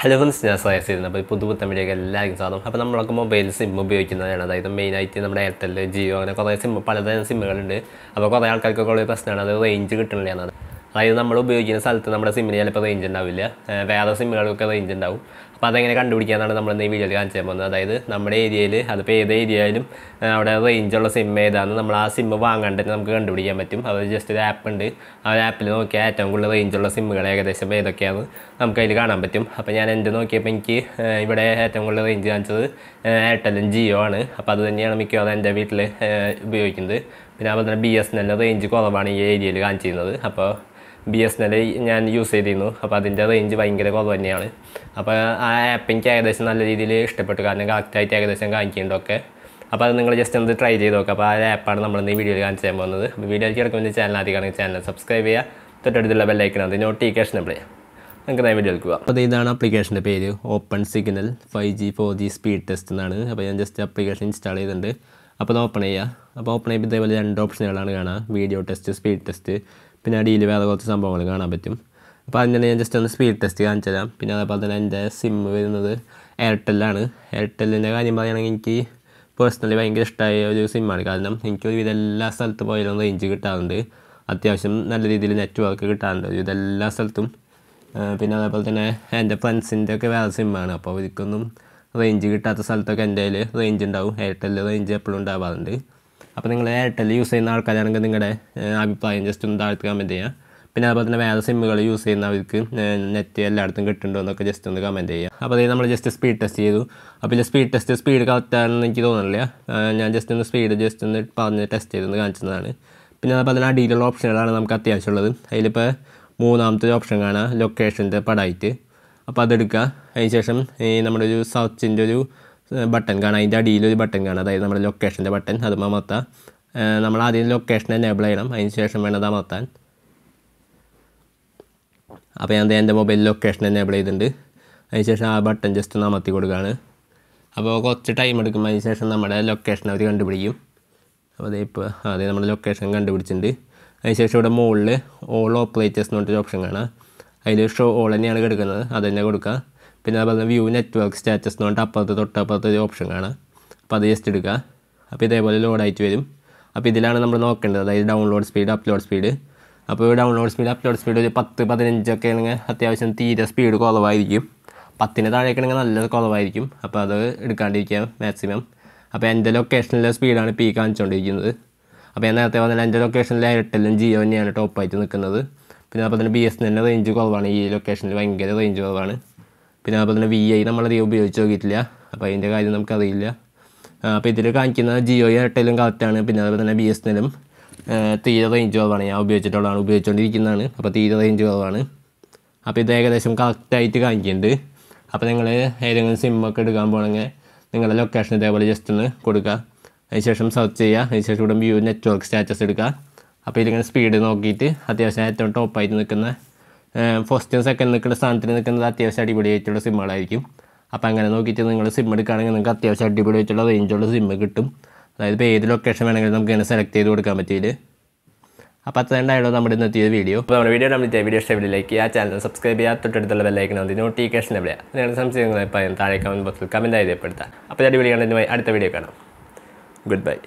hello friends ഞാൻ സയസിരുന്നു അപ്പോൾ പുതു പുത്തമ്പടിയൊക്കെ എല്ലാവർക്കും സാധനം അപ്പോൾ നമ്മളൊക്കെ മൊബൈൽ സിം ഉപയോഗിക്കുന്നതാണ് അതായത് മെയിനായിട്ട് നമ്മുടെ എയർടെൽ ജിയോ അങ്ങനെ കുറേ സിം പലതരം സിമ്മുകളുണ്ട് അപ്പോൾ കുറേ ആൾക്കാർക്കൊക്കെ ഉള്ള പ്രശ്നമാണ് അത് റേഞ്ച് കിട്ടുന്നില്ല എന്നാണ് അതായത് നമ്മൾ ഉപയോഗിക്കുന്ന സ്ഥലത്ത് നമ്മുടെ സിമ്മിന് ചിലപ്പോൾ റേഞ്ച് ഉണ്ടാവില്ല വേറെ സിമ്മുകൾക്കൊക്കെ റേഞ്ച് ഉണ്ടാവും അപ്പോൾ അതെങ്ങനെ കണ്ടുപിടിക്കാന്നാണ് നമ്മൾ ഈ വീഡിയോയിൽ കാണിച്ചു പോകുന്നത് അതായത് നമ്മുടെ ഏരിയയിൽ അതിപ്പോൾ ഏത് ആയാലും അവിടെ റേഞ്ചുള്ള സിം ഏതാണ് നമ്മൾ ആ സിമ്മ് വാങ്ങാണ്ട് നമുക്ക് കണ്ടുപിടിക്കാൻ പറ്റും അത് ജസ്റ്റ് ഒരു ആപ്പ് ഉണ്ട് ആ ആപ്പിൽ നോക്കിയാൽ ഏറ്റവും കൂടുതൽ റേഞ്ചുള്ള സിമ്മുകൾ ഏകദേശം ഏതൊക്കെയാണ് നമുക്ക് അതിൽ കാണാൻ പറ്റും അപ്പോൾ ഞാൻ എൻ്റെ നോക്കിയപ്പോൾ എനിക്ക് ഇവിടെ ഏറ്റവും കൂടുതൽ റേഞ്ച് കാണിച്ചത് എയർടെലും ജിയോ ആണ് അപ്പോൾ അത് തന്നെയാണ് മിക്കവാറും എൻ്റെ വീട്ടിൽ ഉപയോഗിക്കുന്നത് പിന്നെ അതുപോലെ തന്നെ ബി എസ് എൻ എല്ലിൻ്റെ റേഞ്ച് കുറവാണ് ഈ ഏരിയയിൽ കാണിച്ചിരുന്നത് അപ്പോൾ ബി എസ് എൻ എൽ ഞാൻ യൂസ് ചെയ്തിരുന്നു അപ്പോൾ അതിൻ്റെ റേഞ്ച് ഭയങ്കര കുറവ് തന്നെയാണ് അപ്പോൾ ആ ആപ്പ് എനിക്ക് ഏകദേശം നല്ല രീതിയിൽ ഇഷ്ടപ്പെട്ടു കാരണം കറക്റ്റായിട്ട് ഏകദേശം കാണിക്കുന്നുണ്ടൊക്കെ അപ്പോൾ അത് നിങ്ങൾ ജസ്റ്റ് ഒന്ന് ട്രൈ ചെയ്ത് നോക്കുക അപ്പോൾ ആ ആപ്പാണ് നമ്മൾ ഈ വീഡിയോയിൽ കാണിച്ച് ചെയ്യാൻ പോകുന്നത് വീഡിയോയിലേക്ക് കിടക്കുന്ന ചാനൽ കാണുക ചാനൽ സബ്സ്ക്രൈബ് ചെയ്യുക തൊട്ടടുത്തുള്ള ബെല്ലൈക്കണം അത് നോട്ടിഫിക്കേഷൻ എപ്പിൾ ചെയ്യാം നമുക്ക് നേരം വീഡിയോ എടുക്കുക അപ്പോൾ ഇതാണ് അപ്ലിക്കേഷൻ്റെ പേര് open signal five G four G speed test എന്നാണ് അപ്പോൾ ഞാൻ ജസ്റ്റ് ആപ്ലിക്കേഷൻ ഇൻസ്റ്റാൾ ചെയ്തിട്ടുണ്ട് അപ്പോൾ അത് ഓപ്പൺ ചെയ്യുക അപ്പോൾ ഓപ്പൺ ചെയ്യുമ്പോൾ ഇതേപോലെ രണ്ട് ഓപ്ഷനുകളാണ് കാണുക വീഡിയോ ടെസ്റ്റ് സ്പീഡ് ടെസ്റ്റ് പിന്നെ അടിയിൽ വേറെ കുറച്ച് സംഭവങ്ങൾ കാണാൻ പറ്റും അപ്പോൾ അങ്ങനെ ഞാൻ ജസ്റ്റ് ഒന്ന് സ്പീഡ് ടെസ്റ്റ് കാണിച്ചു തരാം പിന്നെ അതേപോലെ തന്നെ എൻ്റെ സിം വരുന്നത് എയർടെല്ലാണ് എയർടെല്ലിൻ്റെ കാര്യം പറയുകയാണെങ്കിൽ എനിക്ക് പേഴ്സണലി ഭയങ്കര ഇഷ്ടമായ ഒരു സിമ്മാണ് കാരണം എനിക്ക് ഒരുവിധ എല്ലാ സ്ഥലത്ത് പോയാലും റേഞ്ച് കിട്ടാറുണ്ട് അത്യാവശ്യം നല്ല രീതിയിൽ നെറ്റ്വർക്ക് കിട്ടാറുണ്ട് ഒരുവിധ എല്ലാ സ്ഥലത്തും പിന്നെ അതേപോലെ തന്നെ എൻ്റെ ഫ്രണ്ട്സിൻ്റെ ഒക്കെ വേറെ സിമ്മാണ് അപ്പോൾ അവർക്കൊന്നും റേഞ്ച് കിട്ടാത്ത സ്ഥലത്തൊക്കെ എൻ്റെ കയ്യിൽ റേഞ്ച് ഉണ്ടാവും എയർടെല്ലിൽ റേഞ്ച് എപ്പോഴും ഉണ്ടാവാറുണ്ട് അപ്പോൾ നിങ്ങൾ എയർടെൽ യൂസ് ചെയ്യുന്ന ആൾക്കാരാണെങ്കിൽ നിങ്ങളുടെ അഭിപ്രായം ജസ്റ്റ് ഒന്ന് താഴ്ത്ത് കമൻറ്റ് ചെയ്യാം പിന്നെ അതുപോലെ തന്നെ വേറെ സിമ്മുകൾ യൂസ് ചെയ്യുന്നവർക്ക് നെറ്റ് എല്ലായിടത്തും കിട്ടുന്നുണ്ടോ എന്നൊക്കെ ജസ്റ്റ് ഒന്ന് കമൻറ്റ് ചെയ്യാം അപ്പോൾ നമ്മൾ ജസ്റ്റ് സ്പീഡ് ടെസ്റ്റ് ചെയ്തു അപ്പോൾ ഇല്ല സ്പീഡ് ടെസ്റ്റ് സ്പീഡ് കറക്റ്റാണെന്ന് എനിക്ക് തോന്നുന്നില്ല ഞാൻ ജസ്റ്റ് ഒന്ന് സ്പീഡ് ജസ്റ്റ് ഒന്ന് പറഞ്ഞ് ടെസ്റ്റ് ചെയ്തെന്ന് കാണിച്ചതാണ് പിന്നെ അതുപോലെ തന്നെ അടിയിലുള്ള ഓപ്ഷനുകളാണ് നമുക്ക് അത്യാവശ്യമുള്ളത് അതിലിപ്പോൾ മൂന്നാമത്തെ ഓപ്ഷൻ കാണാം ലൊക്കേഷൻ്റെ പടായിട്ട് അപ്പോൾ അതെടുക്കുക അതിന് ശേഷം ഈ നമ്മുടെ ഒരു സെർച്ചിൻ്റെ ഒരു ബട്ടൺ കാണാം അതിൻ്റെ അടിയിൽ ഒരു ബട്ടൺ കാണാം അതായത് നമ്മുടെ ലൊക്കേഷൻ്റെ ബട്ടൺ അത് അമർത്താം നമ്മൾ ആദ്യം ലൊക്കേഷൻ എനേബിൾ ചെയ്യണം അതിന് ശേഷം വേണം അത് അമർത്താൻ അപ്പോൾ ഞാൻ എൻ്റെ മൊബൈൽ ലൊക്കേഷൻ എനേബിൾ ചെയ്തിട്ടുണ്ട് ശേഷം ആ ബട്ടൺ ജസ്റ്റ് ഒന്ന് അമർത്തി കൊടുക്കുകയാണ് അപ്പോൾ കുറച്ച് ടൈം എടുക്കും ശേഷം നമ്മുടെ ലൊക്കേഷൻ അവർ കണ്ടുപിടിക്കും അപ്പോൾ അതേ ഇപ്പോൾ അതെ നമ്മുടെ ലൊക്കേഷൻ കണ്ടുപിടിച്ചിട്ടുണ്ട് ശേഷം ഇവിടെ മുകളിൽ ഓൾ ഓപ്പറേറ്റേഴ്സ് എന്ന് പറഞ്ഞിട്ടൊരു ഓപ്ഷൻ കാണാം അതിൽ ഷോ ഓൾ തന്നെയാണ് കിടക്കുന്നത് അത് തന്നെ കൊടുക്കുക പിന്നെ അതുപോലെ വ്യൂ നെറ്റ്വർക്ക് സ്റ്റാറ്റസ് എന്ന് പറഞ്ഞിട്ട് അപ്പുറത്ത് തൊട്ടപ്പുറത്തെ ഒരു ഓപ്ഷൻ കാണാം അപ്പോൾ അത് ജസ്റ്റ് എടുക്കുക അപ്പോൾ ഇതേപോലെ ലോഡായിട്ട് വരും അപ്പോൾ ഇതിലാണ് നമ്മൾ നോക്കേണ്ടത് അതായത് ഡൗൺലോഡ് സ്പീഡ് അപ്ലോഡ് സ്പീഡ് അപ്പോൾ ഡൗൺലോഡ് സ്പീഡ് അപ്ലോഡ് സ്പീഡ് ഒരു പത്ത് പതിനഞ്ചൊക്കെ ആണെങ്കിൽ അത്യാവശ്യം തീരെ സ്പീഡ് കുറവായിരിക്കും പത്തിന് താഴേക്കാണെങ്കിൽ നല്ല കുറവായിരിക്കും അപ്പോൾ അത് എടുക്കാണ്ടിരിക്കുക മാക്സിമം അപ്പോൾ എൻ്റെ ലൊക്കേഷനിലെ സ്പീഡാണ് പീ കാണിച്ചുകൊണ്ടിരിക്കുന്നത് അപ്പോൾ ഞാൻ നേരത്തെ പറഞ്ഞാൽ എൻ്റെ ലൊക്കേഷനിൽ എയർടെല്ലും ജിയോ തന്നെയാണ് ടോപ്പായിട്ട് നിൽക്കുന്നത് പിന്നെ അപ്പോൾ തന്നെ ബി എസ് എൻ റേഞ്ച് കുറവാണ് ഈ ലൊക്കേഷനിൽ ഭയങ്കര റേഞ്ച് കുറവാണ് പിന്നെ അതുപോലെ തന്നെ വി ഐ അധികം ഉപയോഗിച്ച് നോക്കിയിട്ടില്ല അപ്പോൾ അതിൻ്റെ കാര്യം നമുക്കറിയില്ല അപ്പോൾ ഇതിൽ കാണിക്കുന്ന ജിയോ എയർടെലും കറക്റ്റാണ് പിന്നെ അതുപോലെ തന്നെ ബി എസ് എല്ലും തീരെ റേഞ്ച് കുറവാണ് ഞാൻ ഉപയോഗിച്ചിട്ടുള്ളതാണ് ഉപയോഗിച്ചുകൊണ്ടിരിക്കുന്നതാണ് അപ്പോൾ തീരെ റേഞ്ച് കുറവാണ് അപ്പോൾ ഇത് ഏകദേശം കറക്റ്റായിട്ട് കാണിക്കുന്നുണ്ട് അപ്പോൾ നിങ്ങൾ ഏതെങ്കിലും സിമ്മൊക്കെ എടുക്കാൻ പോകണമെങ്കിൽ നിങ്ങളുടെ ലൊക്കേഷൻ ഇതേപോലെ ജസ്റ്റ് ഒന്ന് കൊടുക്കുക അതിനുശേഷം സെർച്ച് ചെയ്യുക അതിനുശേഷം ഇവിടെ വ്യൂ നെറ്റ്വർക്ക് സ്റ്റാറ്റസ് എടുക്കുക അപ്പോൾ ഇതിങ്ങനെ സ്പീഡ് നോക്കിയിട്ട് അത്യാവശ്യം ഏറ്റവും ടോപ്പായിട്ട് നിൽക്കുന്ന ഫസ്റ്റും സെക്കൻഡ് നിൽക്കുന്ന സ്ഥാനത്തിന് നിൽക്കുന്നത് അത്യാവശ്യം അടിപൊളിയായിട്ടുള്ള സിമ്മുകളായിരിക്കും അപ്പോൾ അങ്ങനെ നോക്കിയിട്ട് നിങ്ങൾ സിം എടുക്കുകയാണെങ്കിൽ നിങ്ങൾക്ക് അത്യാവശ്യം അടിപൊളിയായിട്ടുള്ള റേഞ്ചുള്ള സിമ്മ് കിട്ടും അതായത് ഇപ്പോൾ ഏത് ലൊക്കേഷൻ വേണമെങ്കിലും നമുക്ക് ഇങ്ങനെ സെലക്ട് ചെയ്ത് കൊടുക്കാൻ പറ്റിയില്ല അപ്പോൾ അത്ര അത്രയുണ്ടായുള്ളൂ നമ്മുടെ ഇന്ന് എത്തിയത് വീഡിയോ അപ്പോൾ നമ്മുടെ വീഡിയോ നമ്മുടെ വീഡിയോ ഇഷ്ടപ്പെട്ട് ലൈക്ക് ചെയ്യുക ചാനൽ സബ്സ്ക്രൈബ് ചെയ്യാത്ത തൊട്ടടുത്തുള്ള ബെല്ലൈക്കണം അതിന് നോട്ടിഫിക്കേഷൻ എവിടെ നിങ്ങൾ സംശയങ്ങൾ പറയാം താഴെ കമൻറ്റ് ബോക്സിൽ കമൻറ്റ് ആയി രേഖപ്പെടുത്താം അപ്പോൾ അടിപൊളിയാണ് അടുത്ത വീഡിയോ കാണാം ഗുഡ് ബൈ